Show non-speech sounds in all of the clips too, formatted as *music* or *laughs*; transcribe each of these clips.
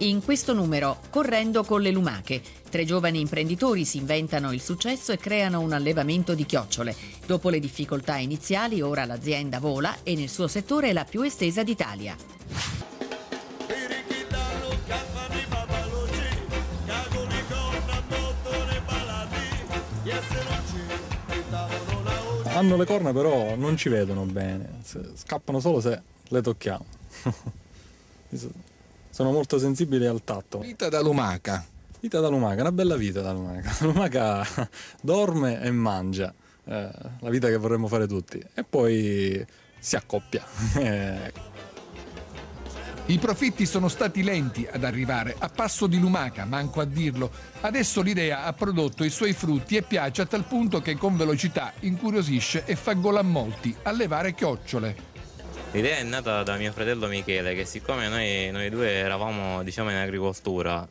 In questo numero, correndo con le lumache, tre giovani imprenditori si inventano il successo e creano un allevamento di chiocciole. Dopo le difficoltà iniziali, ora l'azienda vola e nel suo settore è la più estesa d'Italia. Hanno le corna però non ci vedono bene, scappano solo se le tocchiamo. *laughs* sono molto sensibile al tatto. Vita da lumaca. Vita da lumaca, una bella vita da lumaca. La *laughs* lumaca dorme e mangia, eh, la vita che vorremmo fare tutti. E poi si accoppia. *laughs* I profitti sono stati lenti ad arrivare, a passo di lumaca, manco a dirlo. Adesso l'idea ha prodotto i suoi frutti e piace a tal punto che con velocità incuriosisce e fa gola a molti, allevare chiocciole. L'idea è nata da mio fratello Michele, che siccome noi, noi due eravamo diciamo, in agricoltura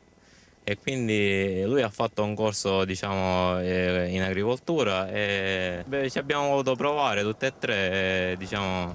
e quindi lui ha fatto un corso diciamo, eh, in agricoltura e beh, ci abbiamo voluto provare tutte e tre e diciamo,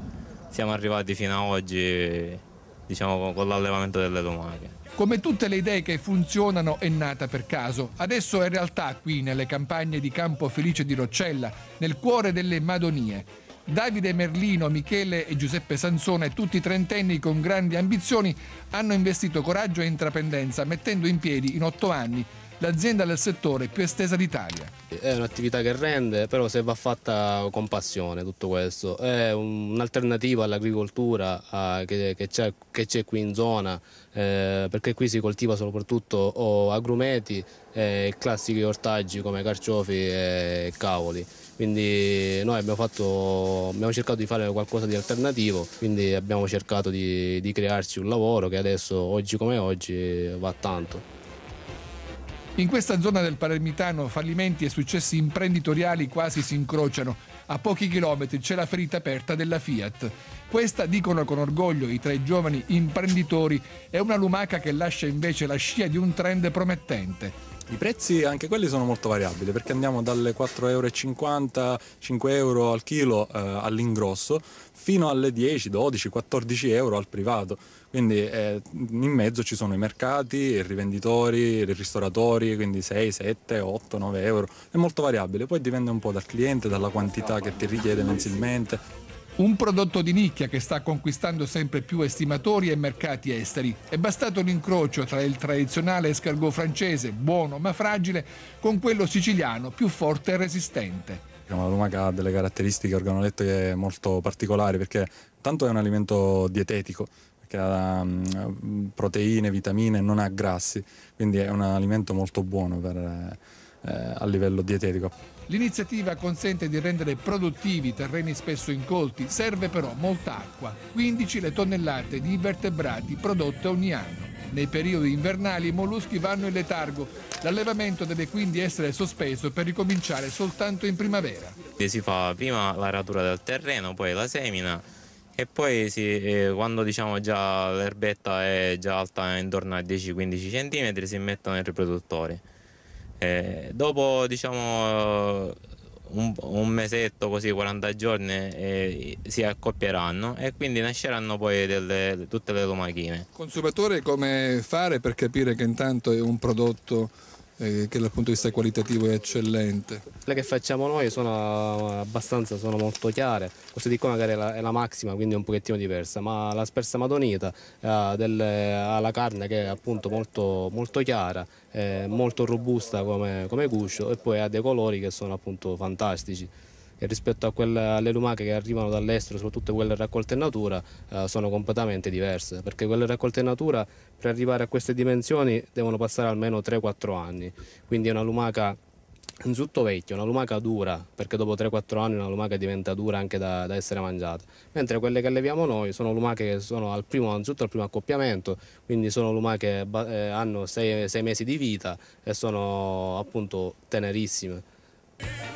siamo arrivati fino a oggi diciamo, con l'allevamento delle lumache. Come tutte le idee che funzionano è nata per caso. Adesso è realtà qui nelle campagne di Campo Felice di Roccella, nel cuore delle Madonie. Davide Merlino, Michele e Giuseppe Sansone, tutti trentenni con grandi ambizioni, hanno investito coraggio e intraprendenza mettendo in piedi in otto anni l'azienda del settore più estesa d'Italia. È un'attività che rende, però se va fatta con passione tutto questo, è un'alternativa all'agricoltura che, c'è, qui in zona, eh, perché qui si coltiva soprattutto agrumeti eh, e classici ortaggi come carciofi e cavoli quindi noi abbiamo, fatto, abbiamo cercato di fare qualcosa di alternativo, quindi abbiamo cercato di, di crearci un lavoro che adesso, oggi come oggi, va tanto. In questa zona del Palermitano fallimenti e successi imprenditoriali quasi si incrociano. A pochi chilometri c'è la ferita aperta della Fiat. Questa, dicono con orgoglio i tre giovani imprenditori, è una lumaca che lascia invece la scia di un trend promettente. I prezzi anche quelli sono molto variabili perché andiamo dalle 4,50 euro, 5 euro al chilo eh, all'ingrosso fino alle 10, 12, 14 euro al privato. Quindi eh, in mezzo ci sono i mercati, i rivenditori, i ristoratori, quindi 6, 7, 8, 9 euro. È molto variabile, poi dipende un po' dal cliente, dalla quantità che ti richiede mensilmente. Un prodotto di nicchia che sta conquistando sempre più estimatori e mercati esteri. È bastato l'incrocio tra il tradizionale escargot francese, buono ma fragile, con quello siciliano, più forte e resistente. Diciamo, la lumaca ha delle caratteristiche organolettiche molto particolari perché tanto è un alimento dietetico, che ha mm, proteine, vitamine, non ha grassi, quindi è un alimento molto buono per, eh, a livello dietetico. L'iniziativa consente di rendere produttivi terreni spesso incolti, serve però molta acqua, 15 le tonnellate di invertebrati prodotte ogni anno. Nei periodi invernali i molluschi vanno in letargo, l'allevamento deve quindi essere sospeso per ricominciare soltanto in primavera. Si fa prima la ratura del terreno, poi la semina e poi si, eh, quando diciamo già l'erbetta è già alta intorno ai 10-15 cm si mettono i riproduttori. Eh, dopo diciamo un, un, mesetto, così 40 giorni, eh, si accoppieranno e quindi nasceranno poi delle, tutte le lumachine. Consumatore come fare per capire che intanto è un prodotto eh, che dal punto di vista qualitativo è eccellente. Quelle che facciamo noi sono eh, abbastanza sono molto chiare, questa di qua magari è la, è la, massima quindi è un pochettino diversa, ma la spersa madonita ha, eh, del, ha eh, la carne che è appunto molto, molto chiara, molto robusta come, come guscio e poi ha dei colori che sono appunto fantastici e rispetto quella, alle lumache che arrivano dall'estero, soprattutto quelle raccolte in natura, eh, sono completamente diverse, perché quelle raccolte in natura per arrivare a queste dimensioni devono passare almeno 3-4 anni, quindi è una lumaca innanzitutto vecchia, una lumaca dura, perché dopo 3-4 anni una lumaca diventa dura anche da, da, essere mangiata, mentre quelle che alleviamo noi sono lumache che sono al primo, al primo accoppiamento, quindi sono lumache che eh, hanno 6 mesi di vita e sono appunto tenerissime.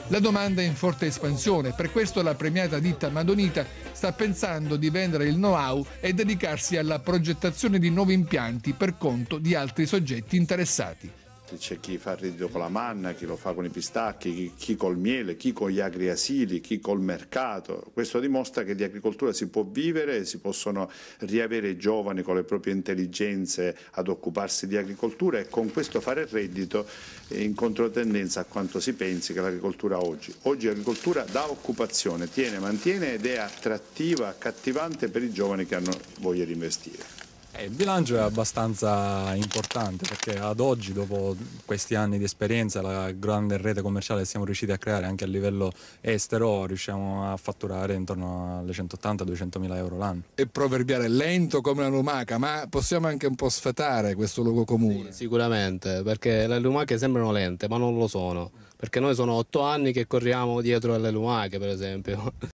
La domanda è in forte espansione, per questo la premiata ditta Madonita sta pensando di vendere il know-how e dedicarsi alla progettazione di nuovi impianti per conto di altri soggetti interessati. C'è chi fa il reddito con la manna, chi lo fa con i pistacchi, chi, chi col miele, chi con gli agri asili, chi col mercato. Questo dimostra che di agricoltura si può vivere, si possono riavere i giovani con le proprie intelligenze ad occuparsi di agricoltura e con questo fare il reddito in controtendenza a quanto si pensi che l'agricoltura oggi. Oggi l'agricoltura dà occupazione, tiene, mantiene ed è attrattiva, accattivante per i giovani che hanno voglia di investire. Eh, il bilancio è abbastanza importante perché ad oggi, dopo questi anni di esperienza, la grande rete commerciale che siamo riusciti a creare anche a livello estero, riusciamo a fatturare intorno alle 180-200 mila euro l'anno. E proverbiale lento come la lumaca, ma possiamo anche un po' sfatare questo luogo comune. Sì, sicuramente, perché le lumache sembrano lente, ma non lo sono, perché noi sono otto anni che corriamo dietro alle lumache, per esempio.